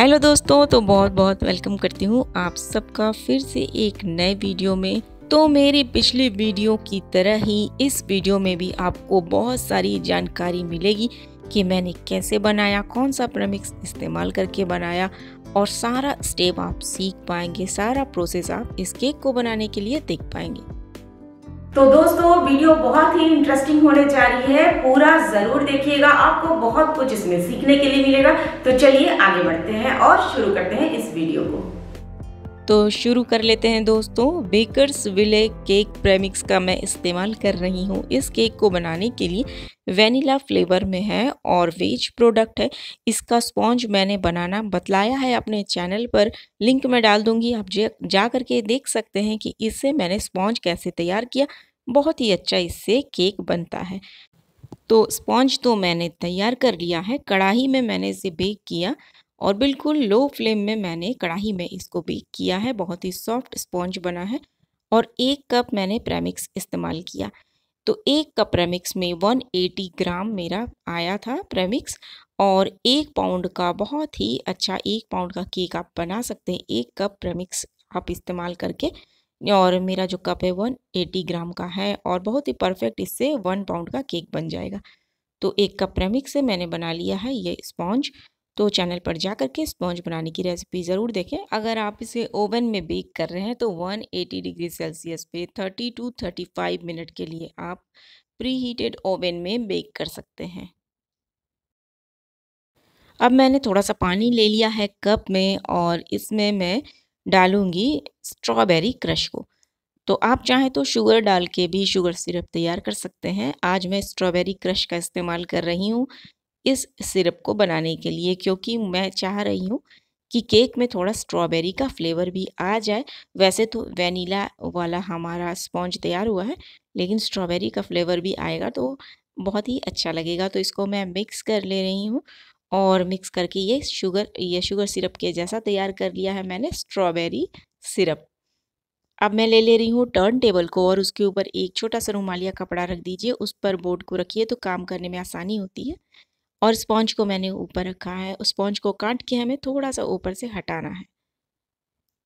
hello दोस्तों तो बहुत बहुत वेलकम करती हूँ आप सबका फिर से एक नए वीडियो में तो मेरी पिछली वीडियो की तरह ही इस वीडियो में भी आपको बहुत सारी जानकारी मिलेगी कि मैंने कैसे बनाया कौन सा प्रमिक्स इस्तेमाल करके बनाया और सारा स्टेप आप सीख पाएंगे सारा प्रोसेस आप इस केक को बनाने के लिए देख पाएंगे तो दोस्तों वीडियो बहुत ही इंटरेस्टिंग होने जा रही है पूरा जरूर देखिएगा आपको बहुत कुछ इसमें सीखने के लिए मिलेगा तो चलिए आगे बढ़ते हैं और शुरू करते हैं इस वीडियो को तो शुरू कर लेते हैं दोस्तों बेकर्स विले केक प्रेमिक्स का मैं इस्तेमाल कर रही हूँ इस केक को बनाने के लिए वेनिला फ्लेवर में है और वेज प्रोडक्ट है इसका स्पॉन्ज मैंने बनाना बतलाया है अपने चैनल पर लिंक में डाल दूंगी आप जा करके देख सकते हैं कि इससे मैंने स्पॉन्ज कैसे तैयार किया बहुत ही अच्छा इससे केक बनता है तो स्पॉन्ज तो मैंने तैयार कर लिया है कढ़ाई में मैंने इसे बेक किया और बिल्कुल लो फ्लेम में मैंने कढ़ाई में इसको बेक किया है बहुत ही सॉफ्ट स्पॉन्ज बना है और एक कप मैंने प्रेमिक्स इस्तेमाल किया तो एक कप प्रेमिक्स में 180 ग्राम मेरा आया था प्रेमिक्स और एक पाउंड का बहुत ही अच्छा एक पाउंड का केक आप बना सकते हैं एक कप प्रेमिक्स आप इस्तेमाल करके और मेरा जो कप है वन एटी ग्राम का है और बहुत ही परफेक्ट इससे वन पाउंड का केक बन जाएगा तो एक कप प्रेमिक्स से मैंने बना लिया है ये स्पॉन्ज तो चैनल पर जा करके स्पॉन्ज बनाने की रेसिपी ज़रूर देखें अगर आप इसे ओवन में बेक कर रहे हैं तो 180 डिग्री सेल्सियस पे 30 टू 35 मिनट के लिए आप प्री हीटेड ओवन में बेक कर सकते हैं अब मैंने थोड़ा सा पानी ले लिया है कप में और इसमें मैं डालूँगी स्ट्रॉबेरी क्रश को तो आप चाहें तो शुगर डाल के भी शुगर सिरप तैयार कर सकते हैं आज मैं स्ट्रॉबेरी क्रश का इस्तेमाल कर रही हूँ इस सिरप को बनाने के लिए क्योंकि मैं चाह रही हूँ कि केक में थोड़ा स्ट्रॉबेरी का फ्लेवर भी आ जाए वैसे तो वेनीला वाला हमारा स्पॉन्ज तैयार हुआ है लेकिन स्ट्रॉबेरी का फ्लेवर भी आएगा तो बहुत ही अच्छा लगेगा तो इसको मैं मिक्स कर ले रही हूँ और मिक्स करके ये शुगर ये शुगर सिरप के जैसा तैयार कर लिया है मैंने स्ट्रॉबेरी सिरप अब मैं ले ले रही हूँ टर्न टेबल को और उसके ऊपर एक छोटा सा रुमालिया कपड़ा रख दीजिए उस पर बोर्ड को रखिए तो काम करने में आसानी होती है और स्पॉन्ज को मैंने ऊपर रखा है उस स्पॉन्ज को काट के हमें थोड़ा सा ऊपर से हटाना है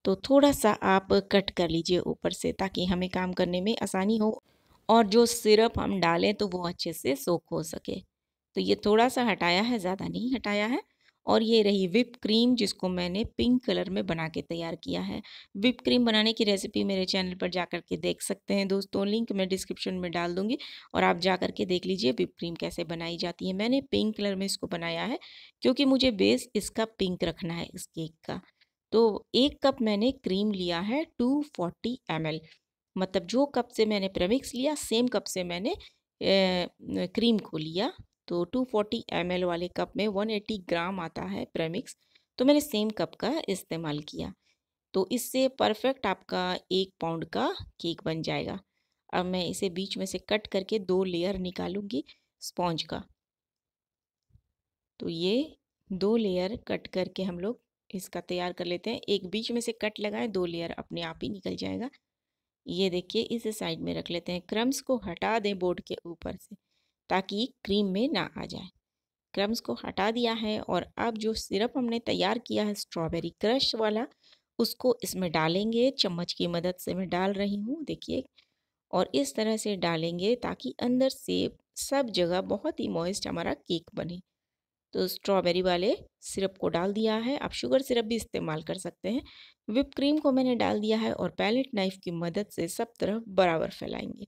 तो थोड़ा सा आप कट कर लीजिए ऊपर से ताकि हमें काम करने में आसानी हो और जो सिरप हम डालें तो वो अच्छे से सोख हो सके तो ये थोड़ा सा हटाया है ज़्यादा नहीं हटाया है और ये रही विप क्रीम जिसको मैंने पिंक कलर में बना के तैयार किया है विप क्रीम बनाने की रेसिपी मेरे चैनल पर जा कर के देख सकते हैं दोस्तों लिंक मैं डिस्क्रिप्शन में डाल दूँगी और आप जा कर के देख लीजिए विप क्रीम कैसे बनाई जाती है मैंने पिंक कलर में इसको बनाया है क्योंकि मुझे बेस इसका पिंक रखना है इस केक का तो एक कप मैंने क्रीम लिया है टू फोर्टी एम मतलब जो कप से मैंने प्रमिक्स लिया सेम कप से मैंने ए, क्रीम को लिया तो 240 फोर्टी वाले कप में 180 ग्राम आता है प्रेमिक्स तो मैंने सेम कप का इस्तेमाल किया तो इससे परफेक्ट आपका एक पाउंड का केक बन जाएगा अब मैं इसे बीच में से कट करके दो लेयर निकालूंगी स्पॉन्ज का तो ये दो लेयर कट करके हम लोग इसका तैयार कर लेते हैं एक बीच में से कट लगाएं दो लेयर अपने आप ही निकल जाएगा ये देखिए इसे साइड में रख लेते हैं क्रम्स को हटा दें बोर्ड के ऊपर से ताकि क्रीम में ना आ जाए क्रम्स को हटा दिया है और अब जो सिरप हमने तैयार किया है स्ट्रॉबेरी क्रश वाला उसको इसमें डालेंगे चम्मच की मदद से मैं डाल रही हूँ देखिए और इस तरह से डालेंगे ताकि अंदर से सब जगह बहुत ही मॉइस्ट हमारा केक बने तो स्ट्रॉबेरी वाले सिरप को डाल दिया है आप शुगर सिरप भी इस्तेमाल कर सकते हैं विप क्रीम को मैंने डाल दिया है और पैलेट नाइफ की मदद से सब तरफ बराबर फैलाएंगे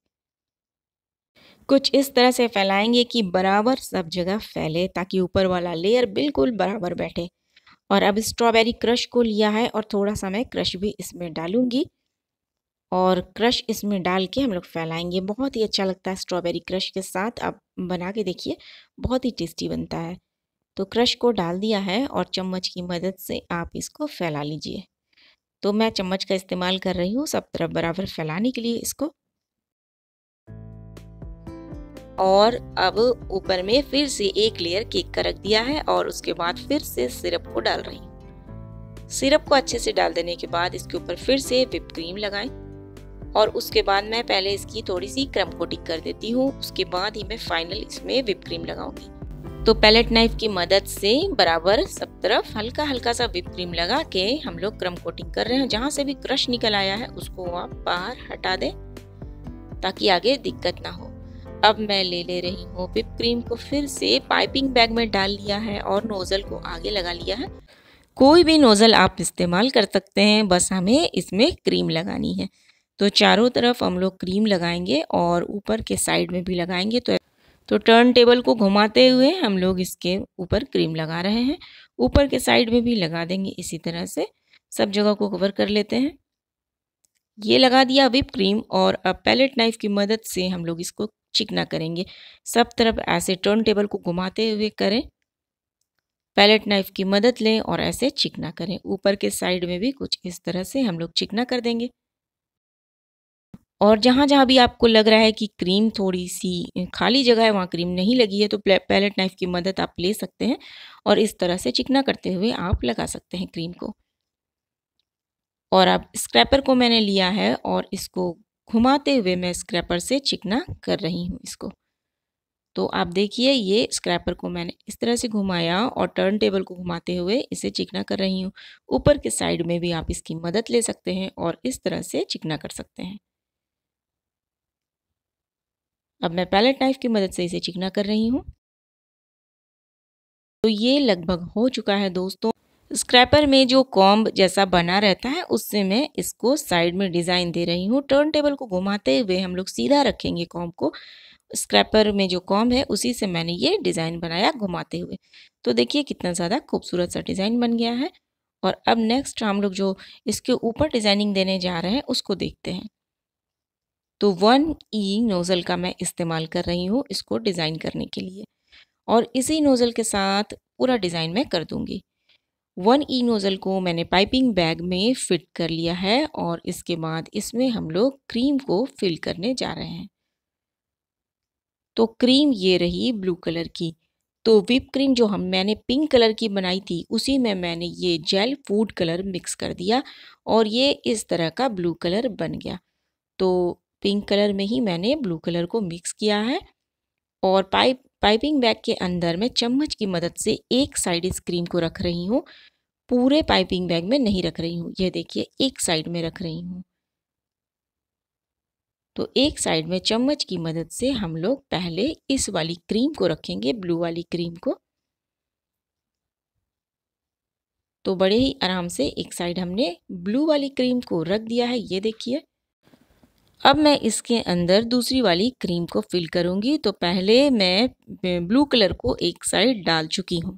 कुछ इस तरह से फैलाएंगे कि बराबर सब जगह फैले ताकि ऊपर वाला लेयर बिल्कुल बराबर बैठे और अब स्ट्रॉबेरी क्रश को लिया है और थोड़ा सा मैं क्रश भी इसमें डालूंगी और क्रश इसमें डाल के हम लोग फैलाएंगे बहुत ही अच्छा लगता है स्ट्रॉबेरी क्रश के साथ आप बना के देखिए बहुत ही टेस्टी बनता है तो क्रश को डाल दिया है और चम्मच की मदद से आप इसको फैला लीजिए तो मैं चम्मच का इस्तेमाल कर रही हूँ सब तरफ बराबर फैलाने के लिए इसको और अब ऊपर में फिर से एक लेयर केक का रख दिया है और उसके बाद फिर से सिरप को डाल रही सिरप को अच्छे से डाल देने के बाद इसके ऊपर फिर से विप क्रीम लगाएं और उसके बाद मैं पहले इसकी थोड़ी सी क्रम कोटिंग कर देती हूँ उसके बाद ही मैं फाइनल इसमें विप क्रीम लगाऊंगी तो पैलेट नाइफ की मदद से बराबर सब तरफ हल्का हल्का सा विप क्रीम लगा के हम लोग क्रम कोटिंग कर रहे हैं जहाँ से भी क्रश निकल आया है उसको आप बाहर हटा दें ताकि आगे दिक्कत ना हो अब मैं ले ले रही हूँ विप क्रीम को फिर से पाइपिंग बैग में डाल लिया है और नोज़ल को आगे लगा लिया है कोई भी नोज़ल आप इस्तेमाल कर सकते हैं बस हमें इसमें क्रीम लगानी है तो चारों तरफ हम लोग क्रीम लगाएंगे और ऊपर के साइड में भी लगाएंगे तो तो टर्न टेबल को घुमाते हुए हम लोग इसके ऊपर क्रीम लगा रहे हैं ऊपर के साइड में भी लगा देंगे इसी तरह से सब जगह को कवर कर लेते हैं ये लगा दिया विप क्रीम और अब पैलेट नाइफ की मदद से हम लोग इसको चिकना करेंगे सब तरफ ऐसे टर्न टेबल को घुमाते हुए करें पैलेट नाइफ की मदद लें और ऐसे चिकना करें ऊपर के साइड में भी कुछ इस तरह से हम लोग चिकना कर देंगे और जहाँ जहाँ भी आपको लग रहा है कि क्रीम थोड़ी सी खाली जगह है वहाँ क्रीम नहीं लगी है तो पैलेट नाइफ की मदद आप ले सकते हैं और इस तरह से चिकना करते हुए आप लगा सकते हैं क्रीम को और अब स्क्रैपर को मैंने लिया है और इसको घुमाते हुए मैं स्क्रैपर से चिकना कर रही हूँ इसको तो आप देखिए ये स्क्रैपर को मैंने इस तरह से घुमाया और टर्न टेबल को घुमाते हुए इसे चिकना कर रही हूँ ऊपर के साइड में भी आप इसकी मदद ले सकते हैं और इस तरह से चिकना कर सकते हैं अब मैं पैलेट नाइफ की मदद से इसे चिकना कर रही हूँ तो ये लगभग हो चुका है दोस्तों स्क्रैपर में जो कॉम्ब जैसा बना रहता है उससे मैं इसको साइड में डिज़ाइन दे रही हूँ टर्न टेबल को घुमाते हुए हम लोग सीधा रखेंगे कॉम्ब को स्क्रैपर में जो कॉम्ब है उसी से मैंने ये डिज़ाइन बनाया घुमाते हुए तो देखिए कितना ज़्यादा खूबसूरत सा डिज़ाइन बन गया है और अब नेक्स्ट हम लोग जो इसके ऊपर डिज़ाइनिंग देने जा रहे हैं उसको देखते हैं तो वन ई नोज़ल का मैं इस्तेमाल कर रही हूँ इसको डिज़ाइन करने के लिए और इसी नोज़ल के साथ पूरा डिज़ाइन मैं कर दूँगी वन ई नोज़ल को मैंने पाइपिंग बैग में फिट कर लिया है और इसके बाद इसमें हम लोग क्रीम को फिल करने जा रहे हैं तो क्रीम ये रही ब्लू कलर की तो विप क्रीम जो हम मैंने पिंक कलर की बनाई थी उसी में मैंने ये जेल फूड कलर मिक्स कर दिया और ये इस तरह का ब्लू कलर बन गया तो पिंक कलर में ही मैंने ब्लू कलर को मिक्स किया है और पाइप पाइपिंग बैग के अंदर मैं चम्मच की मदद से एक साइड इस क्रीम को रख रही हूँ पूरे पाइपिंग बैग में नहीं रख रही हूँ यह देखिए एक साइड में रख रही हूँ तो एक साइड में चम्मच की मदद से हम लोग पहले इस वाली क्रीम को रखेंगे ब्लू वाली क्रीम को तो बड़े ही आराम से एक साइड हमने ब्लू वाली क्रीम को रख दिया है ये देखिए अब मैं इसके अंदर दूसरी वाली क्रीम को फिल करूंगी तो पहले मैं ब्लू कलर को एक साइड डाल चुकी हूँ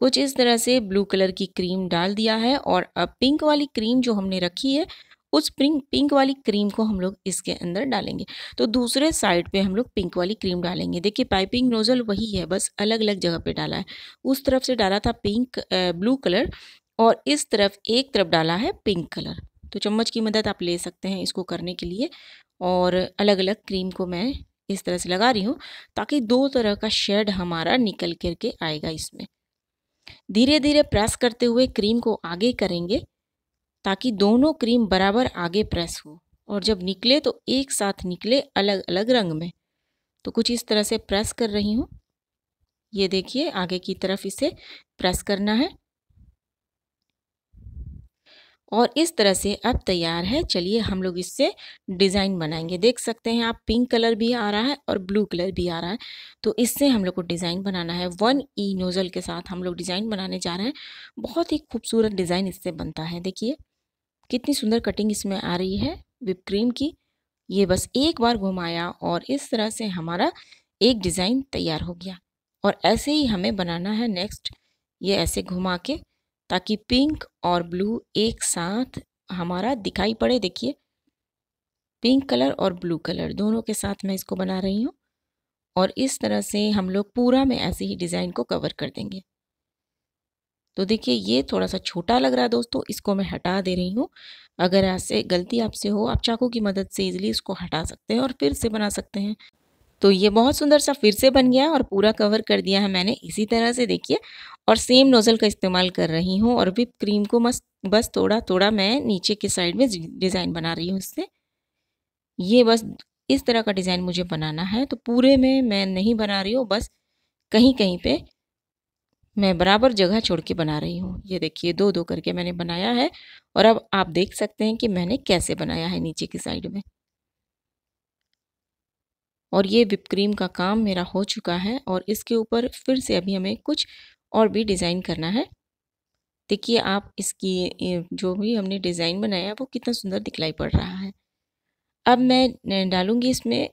कुछ इस तरह से ब्लू कलर की क्रीम डाल दिया है और अब पिंक वाली क्रीम जो हमने रखी है उस पिंक पिंक वाली क्रीम को हम लोग इसके अंदर डालेंगे तो दूसरे साइड पे हम लोग पिंक वाली क्रीम डालेंगे देखिए पाइपिंग नोज़ल वही है बस अलग अलग जगह पे डाला है उस तरफ से डाला था पिंक ब्लू कलर और इस तरफ एक तरफ डाला है पिंक कलर तो चम्मच की मदद आप ले सकते हैं इसको करने के लिए और अलग अलग क्रीम को मैं इस तरह से लगा रही हूँ ताकि दो तरह का शेड हमारा निकल कर के आएगा इसमें धीरे धीरे प्रेस करते हुए क्रीम को आगे करेंगे ताकि दोनों क्रीम बराबर आगे प्रेस हो और जब निकले तो एक साथ निकले अलग अलग रंग में तो कुछ इस तरह से प्रेस कर रही हूँ ये देखिए आगे की तरफ इसे प्रेस करना है और इस तरह से अब तैयार है चलिए हम लोग इससे डिज़ाइन बनाएंगे देख सकते हैं आप पिंक कलर भी आ रहा है और ब्लू कलर भी आ रहा है तो इससे हम लोग को डिज़ाइन बनाना है वन ई नोज़ल के साथ हम लोग डिज़ाइन बनाने जा रहे हैं बहुत ही खूबसूरत डिज़ाइन इससे बनता है देखिए कितनी सुंदर कटिंग इसमें आ रही है विप क्रीम की ये बस एक बार घुमाया और इस तरह से हमारा एक डिज़ाइन तैयार हो गया और ऐसे ही हमें बनाना है नेक्स्ट ये ऐसे घुमा के ताकि पिंक और ब्लू एक साथ हमारा दिखाई पड़े देखिए पिंक कलर और ब्लू कलर दोनों के साथ मैं इसको बना रही हूँ और इस तरह से हम लोग पूरा में ऐसे ही डिज़ाइन को कवर कर देंगे तो देखिए ये थोड़ा सा छोटा लग रहा है दोस्तों इसको मैं हटा दे रही हूँ अगर ऐसे गलती आपसे हो आप चाकू की मदद से इजीली इसको हटा सकते हैं और फिर से बना सकते हैं तो ये बहुत सुंदर सा फिर से बन गया है और पूरा कवर कर दिया है मैंने इसी तरह से देखिए और सेम नोज़ल का इस्तेमाल कर रही हूँ और विप क्रीम को मस्त बस थोड़ा थोड़ा मैं नीचे के साइड में डिज़ाइन बना रही हूँ इससे ये बस इस तरह का डिज़ाइन मुझे बनाना है तो पूरे में मैं नहीं बना रही हूँ बस कहीं कहीं पे मैं बराबर जगह छोड़ के बना रही हूँ ये देखिए दो दो करके मैंने बनाया है और अब आप देख सकते हैं कि मैंने कैसे बनाया है नीचे की साइड में और ये विप क्रीम का काम मेरा हो चुका है और इसके ऊपर फिर से अभी हमें कुछ और भी डिज़ाइन करना है देखिए आप इसकी जो भी हमने डिज़ाइन बनाया वो कितना सुंदर दिखलाई पड़ रहा है अब मैं डालूँगी इसमें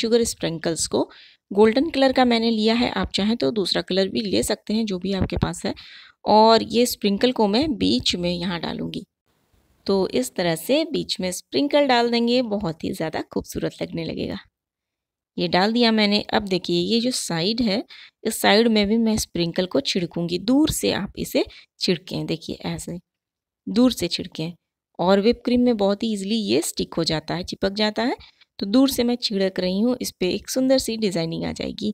शुगर स्प्रिंकल्स को गोल्डन कलर का मैंने लिया है आप चाहें तो दूसरा कलर भी ले सकते हैं जो भी आपके पास है और ये स्प्रिंकल को मैं बीच में यहाँ डालूँगी तो इस तरह से बीच में स्प्रिंकल डाल देंगे बहुत ही ज़्यादा खूबसूरत लगने लगेगा ये डाल दिया मैंने अब देखिए ये जो साइड है इस साइड में भी मैं स्प्रिंकल को छिड़कूंगी दूर से आप इसे छिड़कें देखिए ऐसे दूर से छिड़कें और विप क्रीम में बहुत ही ईजिली ये स्टिक हो जाता है चिपक जाता है तो दूर से मैं छिड़क रही हूँ इस पर एक सुंदर सी डिज़ाइनिंग आ जाएगी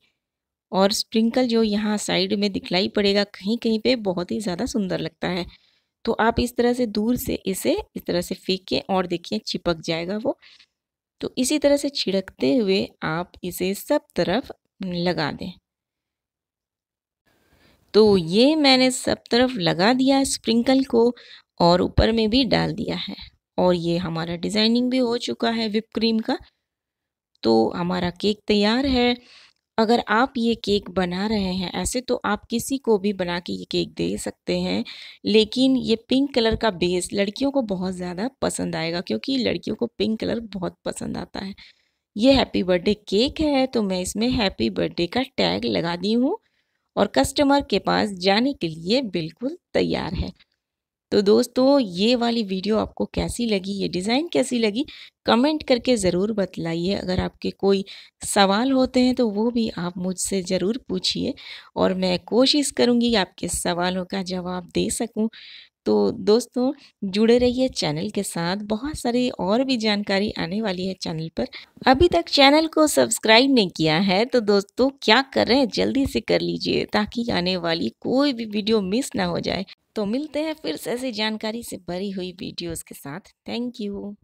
और स्प्रिंकल जो यहाँ साइड में दिखलाई पड़ेगा कहीं कहीं पे बहुत ही ज़्यादा सुंदर लगता है तो आप इस तरह से दूर से इसे इस तरह से फेंकें और देखिए चिपक जाएगा वो तो इसी तरह से छिड़कते हुए आप इसे सब तरफ लगा दें तो ये मैंने सब तरफ लगा दिया स्प्रिंकल को और ऊपर में भी डाल दिया है और ये हमारा डिज़ाइनिंग भी हो चुका है विप क्रीम का तो हमारा केक तैयार है अगर आप ये केक बना रहे हैं ऐसे तो आप किसी को भी बना के ये केक दे सकते हैं लेकिन ये पिंक कलर का बेस लड़कियों को बहुत ज़्यादा पसंद आएगा क्योंकि लड़कियों को पिंक कलर बहुत पसंद आता है ये हैप्पी बर्थडे केक है तो मैं इसमें हैप्पी बर्थडे का टैग लगा दी हूँ और कस्टमर के पास जाने के लिए बिल्कुल तैयार है तो दोस्तों ये वाली वीडियो आपको कैसी लगी ये डिज़ाइन कैसी लगी कमेंट करके ज़रूर बतलाइए अगर आपके कोई सवाल होते हैं तो वो भी आप मुझसे ज़रूर पूछिए और मैं कोशिश करूँगी आपके सवालों का जवाब दे सकूँ तो दोस्तों जुड़े रहिए चैनल के साथ बहुत सारी और भी जानकारी आने वाली है चैनल पर अभी तक चैनल को सब्सक्राइब नहीं किया है तो दोस्तों क्या कर रहे हैं जल्दी से कर लीजिए ताकि आने वाली कोई भी वीडियो मिस ना हो जाए तो मिलते हैं फिर से ऐसी जानकारी से भरी हुई वीडियोस के साथ थैंक यू